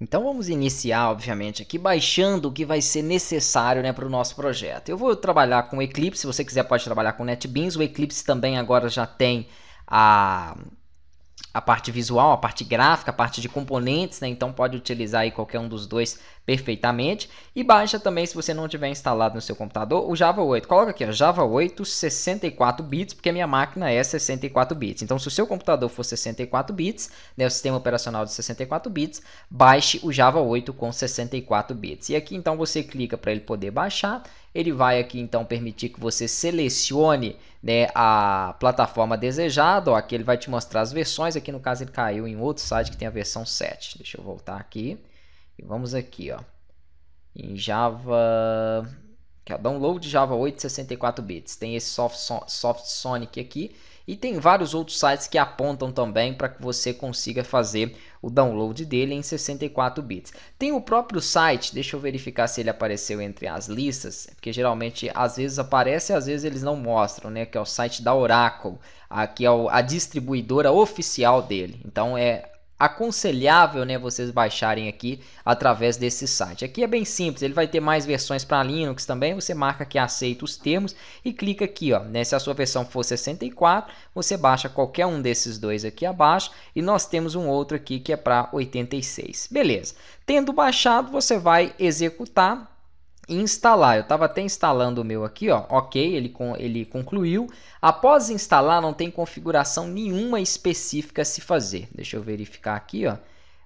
Então vamos iniciar, obviamente, aqui baixando o que vai ser necessário né, para o nosso projeto. Eu vou trabalhar com o Eclipse, se você quiser pode trabalhar com NetBeans. O Eclipse também agora já tem a, a parte visual, a parte gráfica, a parte de componentes, né? Então pode utilizar aí qualquer um dos dois perfeitamente. E baixa também se você não tiver instalado no seu computador o Java 8. Coloca aqui, ó, Java 8 64 bits, porque a minha máquina é 64 bits. Então se o seu computador for 64 bits, né, o sistema operacional de 64 bits, baixe o Java 8 com 64 bits. E aqui então você clica para ele poder baixar ele vai aqui então permitir que você selecione né, a plataforma desejada. Ó, aqui ele vai te mostrar as versões. Aqui no caso ele caiu em outro site que tem a versão 7. Deixa eu voltar aqui. E vamos aqui ó, em Java... Aqui, ó, é download Java 8 64 bits. Tem esse Soft, Soft Sonic aqui e tem vários outros sites que apontam também para que você consiga fazer o download dele em 64 bits. Tem o próprio site, deixa eu verificar se ele apareceu entre as listas, porque geralmente às vezes aparece às vezes eles não mostram, né? Que é o site da Oracle, aqui é a distribuidora oficial dele. Então é aconselhável né, vocês baixarem aqui através desse site. Aqui é bem simples, ele vai ter mais versões para Linux também, você marca que aceita os termos e clica aqui, ó, né, se a sua versão for 64, você baixa qualquer um desses dois aqui abaixo e nós temos um outro aqui que é para 86. Beleza, tendo baixado, você vai executar instalar. Eu estava até instalando o meu aqui, ó. ok, ele, ele concluiu. Após instalar, não tem configuração nenhuma específica a se fazer. Deixa eu verificar aqui. Ó.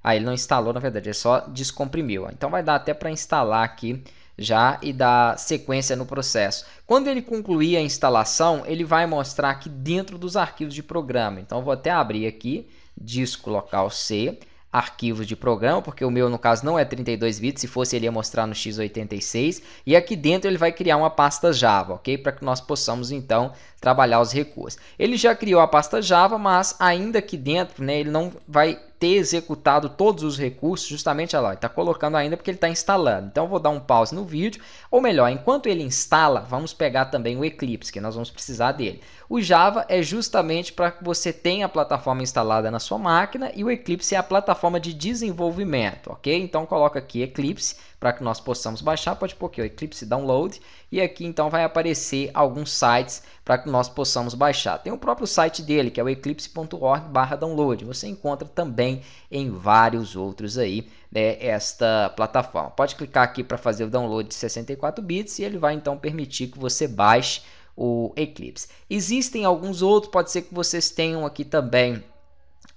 Ah, ele não instalou, na verdade, é só descomprimiu. Ó. Então vai dar até para instalar aqui já e dar sequência no processo. Quando ele concluir a instalação, ele vai mostrar aqui dentro dos arquivos de programa. Então vou até abrir aqui, disco local C, arquivos de programa, porque o meu no caso não é 32 bits, se fosse ele ia mostrar no x86, e aqui dentro ele vai criar uma pasta Java, ok? Para que nós possamos então trabalhar os recursos. Ele já criou a pasta Java, mas ainda aqui dentro, né, ele não vai ter executado todos os recursos, justamente, olha lá, está colocando ainda porque ele está instalando. Então, vou dar um pause no vídeo, ou melhor, enquanto ele instala, vamos pegar também o Eclipse, que nós vamos precisar dele. O Java é justamente para que você tenha a plataforma instalada na sua máquina e o Eclipse é a plataforma de desenvolvimento, ok? Então, coloca aqui Eclipse, para que nós possamos baixar, pode pôr aqui o Eclipse Download e aqui então vai aparecer alguns sites para que nós possamos baixar. Tem o próprio site dele, que é o eclipse.org/download. Você encontra também em vários outros aí, né, esta plataforma. Pode clicar aqui para fazer o download de 64 bits e ele vai então permitir que você baixe o Eclipse. Existem alguns outros, pode ser que vocês tenham aqui também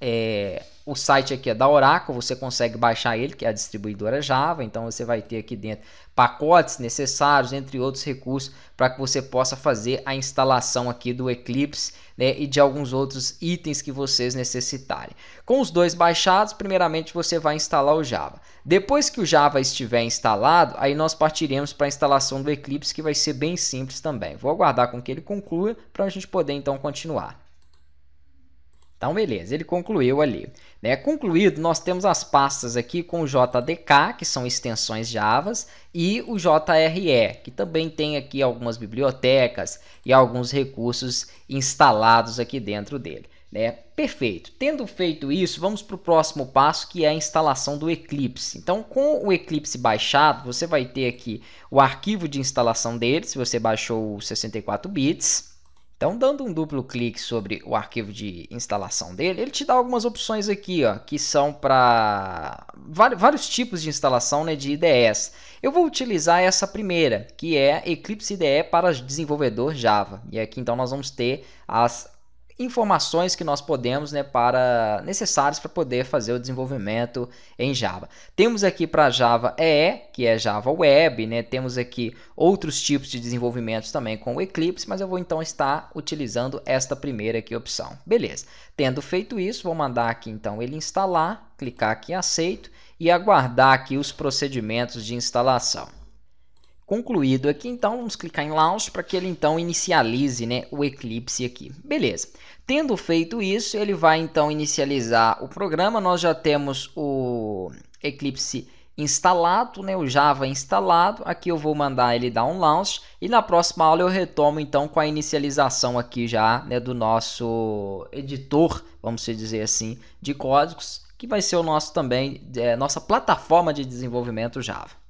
é, o site aqui é da Oracle, você consegue baixar ele, que é a distribuidora Java, então você vai ter aqui dentro pacotes necessários, entre outros recursos, para que você possa fazer a instalação aqui do Eclipse né, e de alguns outros itens que vocês necessitarem. Com os dois baixados, primeiramente você vai instalar o Java. Depois que o Java estiver instalado, aí nós partiremos para a instalação do Eclipse, que vai ser bem simples também. Vou aguardar com que ele conclua para a gente poder então continuar. Então, beleza, ele concluiu ali. Né? Concluído, nós temos as pastas aqui com o JDK, que são extensões Javas, e o JRE, que também tem aqui algumas bibliotecas e alguns recursos instalados aqui dentro dele. Né? Perfeito. Tendo feito isso, vamos para o próximo passo, que é a instalação do Eclipse. Então, com o Eclipse baixado, você vai ter aqui o arquivo de instalação dele, se você baixou 64 bits. Então, dando um duplo clique sobre o arquivo de instalação dele, ele te dá algumas opções aqui, ó, que são para vários tipos de instalação né, de IDEs. Eu vou utilizar essa primeira, que é Eclipse IDE para desenvolvedor Java. E aqui então nós vamos ter as informações que nós podemos, né, para necessários para poder fazer o desenvolvimento em Java. Temos aqui para Java EE, que é Java Web, né? Temos aqui outros tipos de desenvolvimento também com o Eclipse, mas eu vou então estar utilizando esta primeira aqui opção. Beleza. Tendo feito isso, vou mandar aqui então ele instalar, clicar aqui em aceito e aguardar aqui os procedimentos de instalação concluído aqui, então vamos clicar em Launch para que ele então inicialize né, o Eclipse aqui. Beleza. Tendo feito isso, ele vai então inicializar o programa. Nós já temos o Eclipse instalado, né, o Java instalado. Aqui eu vou mandar ele dar um launch e na próxima aula eu retomo então com a inicialização aqui já né, do nosso editor, vamos dizer assim, de códigos, que vai ser o nosso também, é, nossa plataforma de desenvolvimento Java.